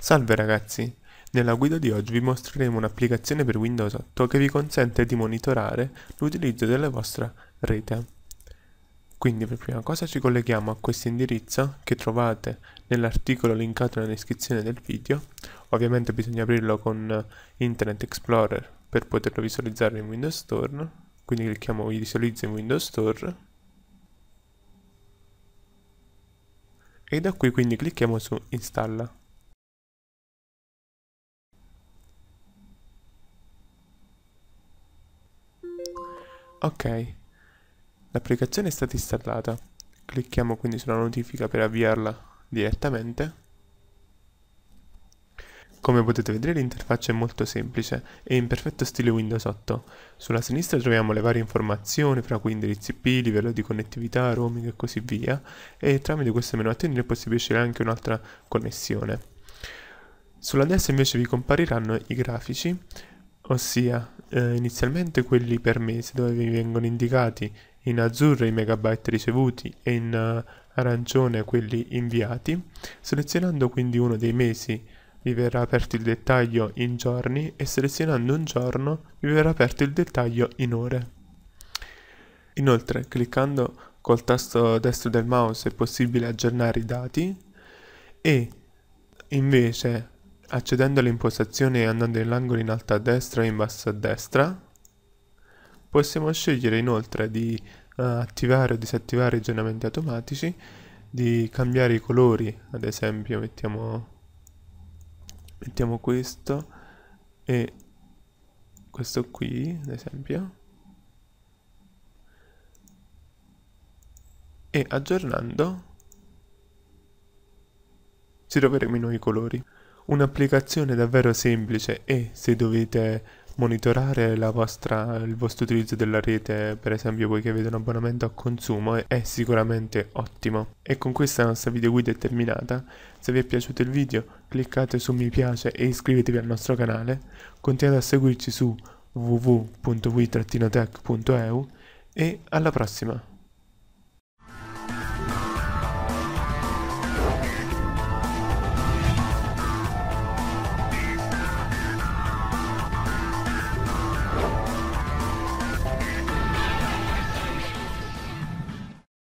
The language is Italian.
Salve ragazzi! Nella guida di oggi vi mostreremo un'applicazione per Windows 8 che vi consente di monitorare l'utilizzo della vostra rete. Quindi per prima cosa ci colleghiamo a questo indirizzo che trovate nell'articolo linkato nella descrizione del video. Ovviamente bisogna aprirlo con Internet Explorer per poterlo visualizzare in Windows Store. Quindi clicchiamo Visualizza in Windows Store. E da qui quindi clicchiamo su Installa. Ok, l'applicazione è stata installata. Clicchiamo quindi sulla notifica per avviarla direttamente. Come potete vedere l'interfaccia è molto semplice e in perfetto stile Windows 8. Sulla sinistra troviamo le varie informazioni, fra cui indirizzi IP, livello di connettività, roaming e così via, e tramite questo menu attendere è possibile scegliere anche un'altra connessione. Sulla destra invece vi compariranno i grafici, ossia eh, inizialmente quelli per mese dove vi vengono indicati in azzurro i megabyte ricevuti e in uh, arancione quelli inviati. Selezionando quindi uno dei mesi vi verrà aperto il dettaglio in giorni e selezionando un giorno vi verrà aperto il dettaglio in ore. Inoltre cliccando col tasto destro del mouse è possibile aggiornare i dati e invece accedendo alle impostazioni e andando nell'angolo in alto a destra o in basso a destra. Possiamo scegliere inoltre di uh, attivare o disattivare i aggiornamenti automatici, di cambiare i colori, ad esempio mettiamo, mettiamo questo e questo qui, ad esempio. E aggiornando ci troveremo i nuovi colori. Un'applicazione davvero semplice e se dovete monitorare vostra, il vostro utilizzo della rete, per esempio voi che avete un abbonamento a consumo, è sicuramente ottimo. E con questa nostra video guida è terminata. Se vi è piaciuto il video cliccate su mi piace e iscrivetevi al nostro canale. Continuate a seguirci su www.wi-tech.eu e alla prossima!